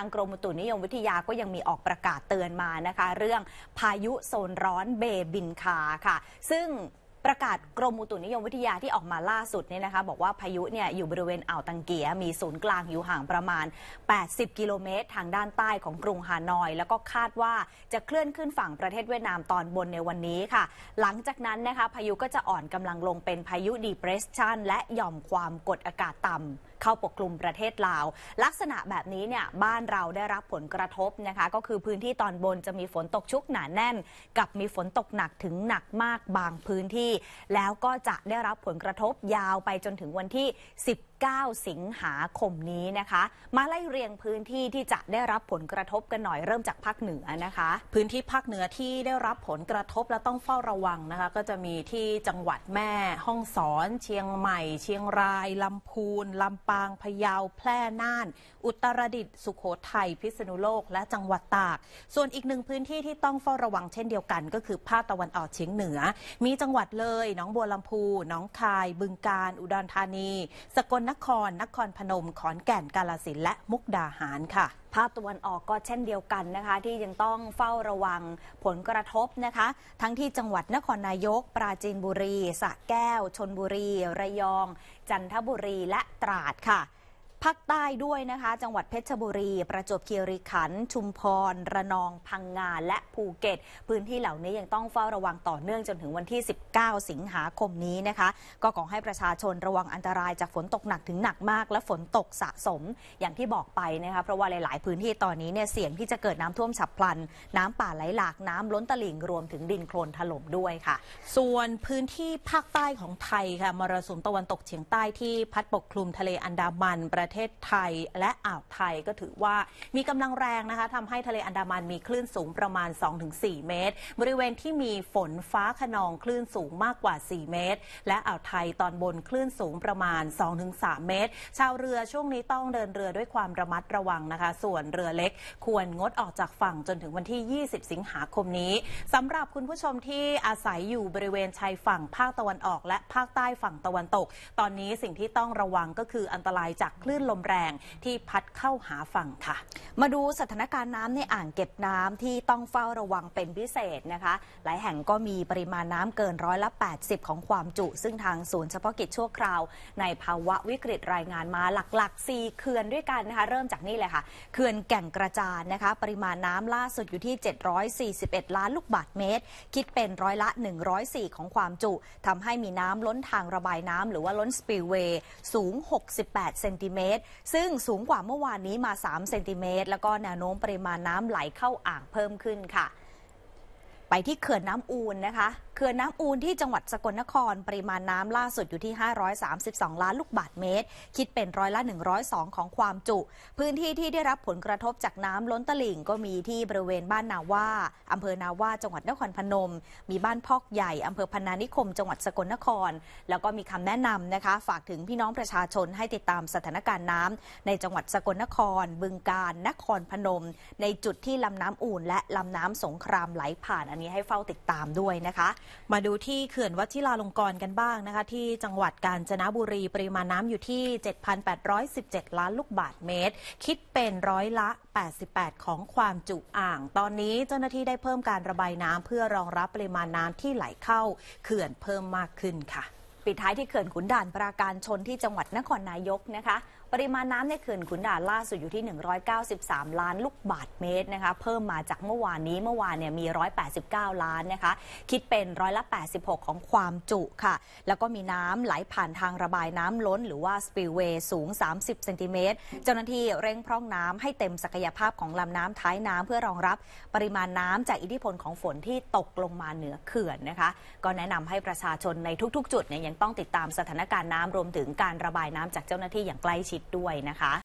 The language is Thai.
างกรมอุตุนิยมวิทยาก็ยังมีออกประกาศเตือน มานะคะ เรื่องพายุ โซน ร้อนเบบินคาค่ะ ซึ่งประกาศกรมอุตุนิยมวิทยาที่ออกมาล่าสุดนี่นะคะบอกว่าพายุเนี่ยอยู่บริเวณอ่าวตังเกีย มีศูนย์กลางอยู่ห่างประมาณ 80 กิโลเมตร ทางด้านใต้ของกรุงฮานอย แล้วก็คาดว่าจะเคลื่อนขึ้นฝั่งประเทศเวียดนามตอนบนในวันนี้ค่ะ หลังจากนั้นนะคะพายุก็จะอ่อนกำลังลงเป็นพายุดีเพรสชันและหย่อมความกดอากาศต่ำเข้าปกคลุมประเทศลาว ลักษณะแบบนี้เนี่ยบ้านเราได้รับผลกระทบนะคะก็คือพื้นที่ตอนบนจะมีฝนตกชุกหนาแน่น กับมีฝนตกหนักถึงหนักมากบางพื้นที่แล้วก็จะได้รับผลกระทบยาวไปจนถึงวันที่ 10 9สิงหาคมนี้นะคะ มาไล่เรียงพื้นที่ที่จะได้รับผลกระทบกันหน่อยเริ่มจากภาคเหนือนะคะ พื้นที่ภาคเหนือที่ได้รับผลกระทบและต้องเฝ้าระวังนะคะก็จะมีที่จังหวัดแม่ ห้องสอน เชียงใหม่ เชียงรายลำพูนลำปางพะเยาแพร่น่าน อุตรดิตถ์สุขโขทัย พิษณุโลกและจังหวัดตาก ส่วนอีกหนึ่งพื้นที่ที่ต้องเฝ้าระวังเช่นเดียวกัน ก็คือภาคตะวันออกเฉียงเหนือ มีจังหวัดเลยน้องบัวลำพูน้องคาย บึงกาฬอุดรธานี สกลนครนครพนมขอนแก่นกาลสินและมุกดาหารค่ะ ภาคตะวันออกก็เช่นเดียวกันนะคะ ที่ยังต้องเฝ้าระวังผลกระทบนะคะ ทั้งที่จังหวัดนครนายก ปราจีนบุรีสระแก้ว ชนบุรี ระยอง จันทบุรีและตราดค่ะภาคใต้ด้วยนะคะจังหวัดเพชรบุรีประจวบคีรีขันธ์ชุมพร ระนอง พังงา และภูเก็ต พื้นที่เหล่านี้ยังต้องเฝ้าระวังต่อเนื่องจนถึงวันที่ 19 สิงหาคมนี้นะคะ ก็ขอให้ประชาชนระวังอันตรายจากฝนตกหนักถึงหนักมากและฝนตกสะสมอย่างที่บอกไปนะคะเพราะว่าหลายๆ พื้นที่ตอนนี้เนี่ยเสี่ยงที่จะเกิดน้ำท่วมฉับพลัน น้ำป่าไหลหลากน้ำล้นตลิ่งรวมถึงดินโคลนถล่มด้วยค่ะส่วนพื้นที่ภาคใต้ของไทยค่ะมรสุมตะวันตกเฉียงใต้ที่พัดปกคลุมทะเลอันดามันประเทศไทยและอ่าวไทยก็ถือว่ามีกำลังแรงนะคะทำให้ทะเลอันดามันมีคลื่นสูงประมาณ 2-4 เมตร บริเวณที่มีฝนฟ้าขนองคลื่นสูงมากกว่า 4 เมตร และอ่าวไทยตอนบนคลื่นสูงประมาณ 2-3 เมตรชาวเรือช่วงนี้ต้องเดินเรือด้วยความระมัดระวังนะคะส่วนเรือเล็กควรงดออกจากฝั่งจนถึงวันที่ 20 สิงหาคมนี้สำหรับคุณผู้ชมที่อาศัยอยู่บริเวณชายฝั่งภาคตะวันออก และภาคใต้ฝั่งตะวันตก ตอนนี้สิ่งที่ต้องระวังก็คืออันตรายจากคลื่นนลมแรงที่พัดเข้าหาฝั่งค่ะ มาดูสถานการณ์น้ำในอ่างเก็บน้ำที่ต้องเฝ้าระวังเป็นพิเศษนะคะ หลายแห่งก็มีปริมาณน้ำเกินร้อยละ 80 ของความจุ ซึ่งทางศูนย์เฉพาะกิจชั่วคราว ในภาวะวิกฤตรายงานมาหลัก ๆ 4เขื่อนด้วยกันนะคะ เริ่มจากนี่เลยค่ะเขื่อนแก่งกระจานนะคะ ปริมาณน้ำล่าสุดอยู่ที่ 741 ล้านลูกบาศก์เมตร คิดเป็นร้อยละ 104 ของความจุทำให้มีน้ำล้นทางระบายน้ำหรือว่าล้นสปิลเวย์สูง68เซนติเมตรตรซึ่งสูงกว่าเมื่อวานนี้มา 3 เซนติเมตร แล้วก็แนวโน้มปริมาณน้ำไหลเข้าอ่างเพิ่มขึ้นค่ะ ไปที่เขื่อนน้ำอูนนะคะขื่อนน้ำอูนที่จังหวัดสกลนครปริมาณน้ำล่าสุดอยู่ที่ 532ล้านลูกบาศเมตร คิดเป็นร้อยละ 102 ของความจุ พื้นที่ที่ได้รับผลกระทบจากน้ำล้นตลิ่งก็มีที่บริเวณบ้านนาว่าอำเภอนาว่าจังหวัดนครพนม มีบ้านพอกใหญ่อำเภอพนานิคมจังหวัดสกลนคร แล้วก็มีคำแนะนำนะคะ ฝากถึงพี่น้องประชาชนให้ติดตามสถานการณ์น้ำในจังหวัดสกลนคร บึงกาฬนครพนม ในจุดที่ลำน้ำอูนและลำน้ำสงครามไหลผ่านอันนี้ให้เฝ้าติดตามด้วยนะคะมาดูที่เขื่อนวัชิราลงกรณ์กันบ้างนะคะที่จังหวัดกาญจนบุรีปริมาณน้ำอยู่ที่ 7,817 ล้านลูกบาทเมตร คิดเป็นร้อยละ 88 ของความจุอ่าง ตอนนี้เจ้าหน้าที่ได้เพิ่มการระบายน้ำเพื่อรองรับปริมาณน้ำที่ไหลเข้าเขื่อนเพิ่มมากขึ้นค่ะปิดท้ายที่เขื่อนขุนด่านปราการชนที่จังหวัดนครนายกนะคะ ปริมาณน้ำในเขื่อนขุนด่านล่าสุดอยู่ที่ 193 ล้าน ลูกบาทเมตรนะคะ เพิ่มมาจากเมื่อวานนี้ เมื่อวานเนี่ยมี 189 ล้านนะคะคิดเป็นร้อยละ86ของความจุค่ะ แล้วก็มีน้ำไหลผ่านทางระบายน้ำล้นหรือว่าสปิลเวย์สูง 30เซนติเมตรเจ้าหน้าที่เร่งพร่องน้ำให้เต็มศักยภาพของลำน้ำท้ายน้ำเพื่อรองรับ ปริมาณน้ำจากอิทธิพลของฝนที่ตกลงมาเหนือเขื่อนนะคะ ก็แนะนำให้ประชาชนในทุก ๆ จุดเนี่ยังต้องติดตามสถานการณ์น้ำรวมถึงการระบายน้ำจากเจ้าหน้าที่อย่างใกล้ชิดด้วยนะคะ